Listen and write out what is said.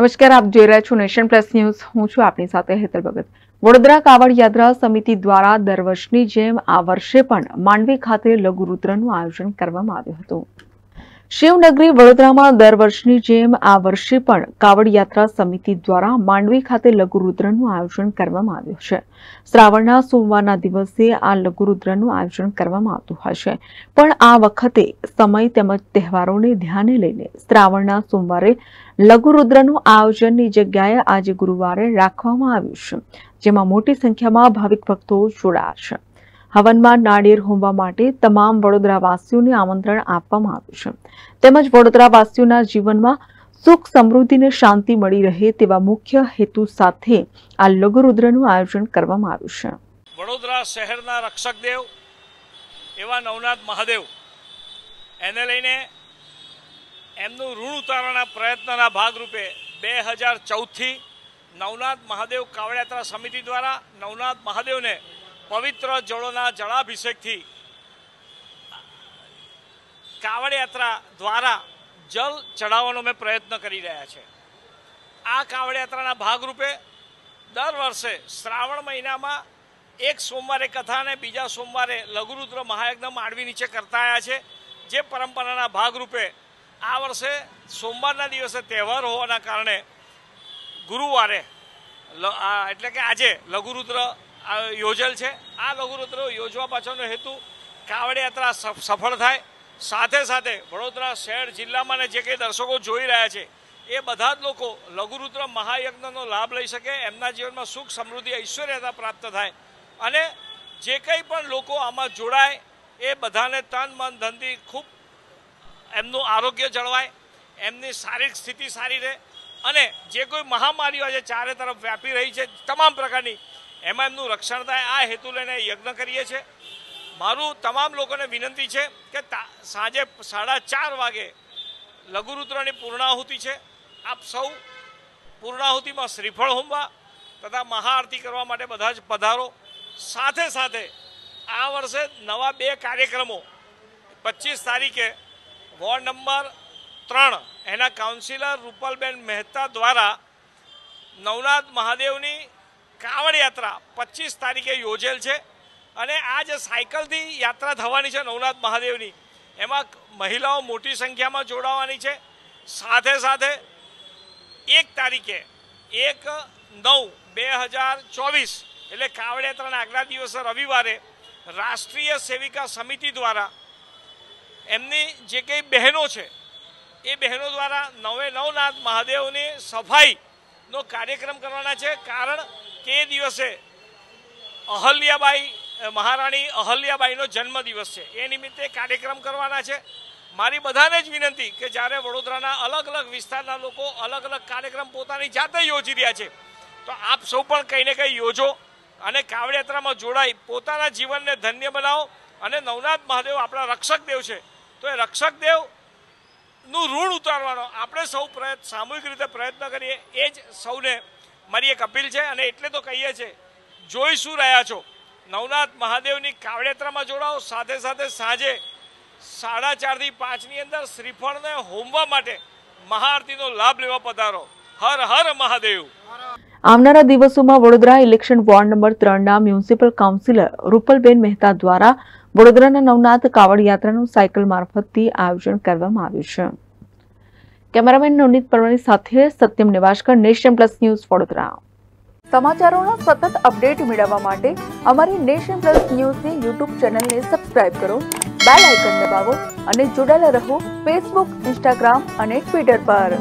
નમસ્કાર આપ જોઈ રહ્યા છો નેશન પ્લસ ન્યૂઝ હું છું આપની સાથે હેતલ ભગત વડોદરા કાવડ યાત્રા સમિતિ દ્વારા દર વર્ષની જેમ આ વર્ષે પણ માંડવી ખાતે લઘુરુદ્રનું આયોજન કરવામાં આવ્યું હતું શિવનગરી વડોદરામાં દર વર્ષની જેમ આ વર્ષે પણ કાવડ યાત્રા સમિતિ દ્વારા માંડવી ખાતે લઘુરુદ્રનું આયોજન કરવામાં આવ્યું છે શ્રાવણના સોમવારના દિવસે આ લઘુરુદ્રનું આયોજન કરવામાં આવતું હશે પણ આ વખતે સમય તેમજ તહેવારોને ધ્યાને લઈને શ્રાવણના સોમવારે લઘુરુદ્રનું આયોજનની જગ્યાએ આજે ગુરુવારે રાખવામાં આવ્યું છે જેમાં મોટી સંખ્યામાં ભાવિક ભક્તો જોડાયા છે હવનમાં નાળિયેર હોમવા માટે તમામ વડોદરાવાસીઓને આમંત્રણ આપવામાં આવ્યું છે તેમજ વડોદરાવાસીઓના જીવનમાં સુખ સમૃદ્ધિને શાંતિ મળી રહે તેવા મુખ્ય હેતુ સાથે આ લઘુરુદ્રનું આયોજન કરવામાં આવ્યું છે વડોદરા શહેરના રક્ષક દેવ એવા નવનાથ મહાદેવ એને લઈને એમનું ઋણ ઉતારવાના પ્રયત્નના ભાગરૂપે બે હજાર ચૌદથી નવનાથ મહાદેવ કાવડયાત્રા સમિતિ દ્વારા નવનાથ મહાદેવને પવિત્ર જળોના જળાભિષેકથી કાવડ યાત્રા દ્વારા જલ ચડાવવાનો અમે પ્રયત્ન કરી રહ્યા છે આ કાવડ યાત્રાના ભાગરૂપે દર વર્ષે શ્રાવણ મહિનામાં એક સોમવારે કથા અને બીજા સોમવારે લઘુરુદ્ર મહાયજ્ઞ માળવી નીચે કરતા આવ્યા છે જે પરંપરાના ભાગરૂપે આ વર્ષે સોમવારના દિવસે તહેવાર હોવાના કારણે ગુરુવારે એટલે કે આજે લઘુરુદ્ર યોજેલ છે આ લઘુરુદ્ર યોજવા પાછળનો હેતુ કાવડ યાત્રા સફળ થાય સાથે સાથે વડોદરા શહેર જિલ્લામાં જે કંઈ દર્શકો જોઈ રહ્યા છે એ બધા જ લોકો લઘુરુદ્ર મહાયજ્ઞનો લાભ લઈ શકે એમના જીવનમાં સુખ સમૃદ્ધિ ઐશ્વર્યતા પ્રાપ્ત થાય અને જે કંઈ પણ લોકો આમાં જોડાય એ બધાને તન મન ધનથી ખૂબ એમનું આરોગ્ય જળવાય એમની શારીરિક સ્થિતિ સારી રહે અને જે કોઈ મહામારીઓ આજે ચારે તરફ વ્યાપી રહી છે તમામ પ્રકારની એમાં એમનું રક્ષણ થાય આ હેતુ લઈને યજ્ઞ કરીએ છીએ મારું તમામ લોકોને વિનંતી છે કે સાંજે સાડા ચાર વાગે લઘુરુદ્રની પૂર્ણાહુતિ છે આપ સૌ પૂર્ણાહુતિમાં શ્રીફળ હોમવા તથા મહાઆરતી કરવા માટે બધા જ પધારો સાથે સાથે આ વર્ષે નવા બે કાર્યક્રમો પચીસ તારીખે વોર્ડ નંબર ત્રણ એના કાઉન્સિલર રૂપલબેન મહેતા દ્વારા નવનાથ મહાદેવની કાવડ યાત્રા પચીસ તારીખે યોજેલ છે અને આ જે સાયકલથી યાત્રા થવાની છે નવનાથ મહાદેવની એમાં મહિલાઓ મોટી સંખ્યામાં જોડાવાની છે સાથે સાથે એક તારીખે એક નવ બે હજાર ચોવીસ એટલે કાવડ યાત્રાના આગલા દિવસે રવિવારે રાષ્ટ્રીય સેવિકા સમિતિ દ્વારા એમની જે કંઈ બહેનો છે એ બહેનો દ્વારા નવે નવનાથ મહાદેવની સફાઈનો કાર્યક્રમ કરવાના છે કારણ કે દિવસે અહલ્યાબાઈ મહારાણી અહલ્યાબાઈનો જન્મદિવસ છે એ નિમિત્તે કાર્યક્રમ કરવાના છે મારી બધાને જ વિનંતી કે જ્યારે વડોદરાના અલગ અલગ વિસ્તારના લોકો અલગ અલગ કાર્યક્રમ પોતાની જાતે યોજી રહ્યા છે તો આપ સૌ પણ કંઈ ને કંઈ યોજો અને કાવડયાત્રામાં જોડાઈ પોતાના જીવનને ધન્ય બનાવો અને નવનાથ મહાદેવ આપણા રક્ષક દેવ છે તો એ રક્ષક દેવ નું ઋણ ઉતારવાનો આપણે સૌ પ્રયત્ન સામૂહિક રીતે પ્રયત્ન કરીએ એ જ સૌને મારી એક અપીલ છે અને એટલે તો કહીએ છીએ જોઈ શું રહ્યા છો નવનાથ મહાદેવની કાવડેત્રામાં જોડાઓ સાથે સાથે સાંજે સાડા ચારથી પાંચની અંદર શ્રીફળને હોમવા માટે મહાઆરતીનો લાભ લેવા પધારો હર હર મહાદેવ આવનારા દિવસોમાં વડોદરા ઇલેક્શન વોર્ડ નંબર ત્રણના મ્યુનિસિપલ કાઉન્સિલર રૂપલબેન મહેતા દ્વારા વડોદરાના નવનાથ કાવડ યાત્રાનું સાયકલ મારફતથી આયોજન કરવામાં આવ્યું છે કેમેરામેન નવનીત પરવાની સાથે Satyam Nivaskar Nation Plus News Vadodara સમાચારોનો સતત અપડેટ મેળવવા માટે અમારી નેશન પ્લસ ન્યૂઝની યુટ્યુબ ચેનલને સબસ્ક્રાઇબ કરો બેલ આઇકન દબાવો અને જોડાયેલા રહો ફેસબુક ઇન્સ્ટાગ્રામ અને ટ્વિટર પર